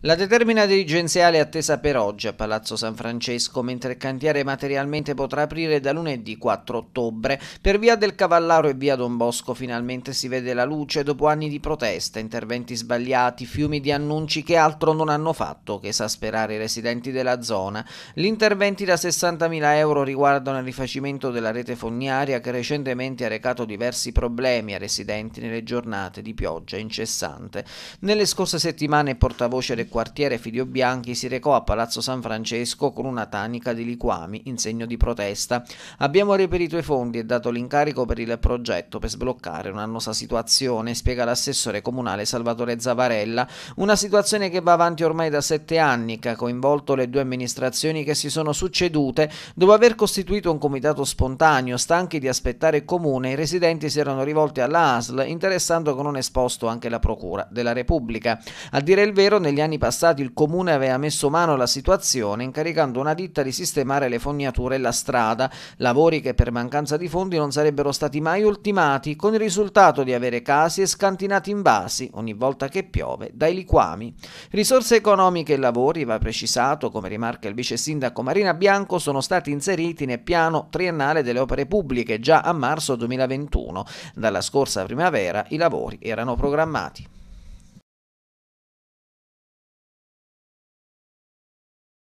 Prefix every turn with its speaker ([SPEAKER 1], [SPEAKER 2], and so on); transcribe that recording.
[SPEAKER 1] La determina dirigenziale è attesa per oggi a Palazzo San Francesco, mentre il cantiere materialmente potrà aprire da lunedì 4 ottobre. Per via del Cavallaro e via Don Bosco finalmente si vede la luce dopo anni di proteste, interventi sbagliati, fiumi di annunci che altro non hanno fatto che esasperare i residenti della zona. Gli interventi da 60.000 euro riguardano il rifacimento della rete fognaria che recentemente ha recato diversi problemi ai residenti nelle giornate di pioggia incessante. Nelle scorse settimane il portavoce del del quartiere Fidio Bianchi si recò a Palazzo San Francesco con una tanica di liquami in segno di protesta. Abbiamo reperito i fondi e dato l'incarico per il progetto per sbloccare un'annosa situazione, spiega l'assessore comunale Salvatore Zavarella, una situazione che va avanti ormai da sette anni, che ha coinvolto le due amministrazioni che si sono succedute dopo aver costituito un comitato spontaneo, stanchi di aspettare il comune, i residenti si erano rivolti alla ASL, interessando con un esposto anche la Procura della Repubblica. A dire il vero, negli anni anni passati il comune aveva messo mano alla situazione incaricando una ditta di sistemare le fognature e la strada, lavori che per mancanza di fondi non sarebbero stati mai ultimati, con il risultato di avere casi e scantinati invasi ogni volta che piove dai liquami. Risorse economiche e lavori, va precisato, come rimarca il vice sindaco Marina Bianco, sono stati inseriti nel piano triennale delle opere pubbliche già a marzo 2021. Dalla scorsa primavera i lavori erano programmati.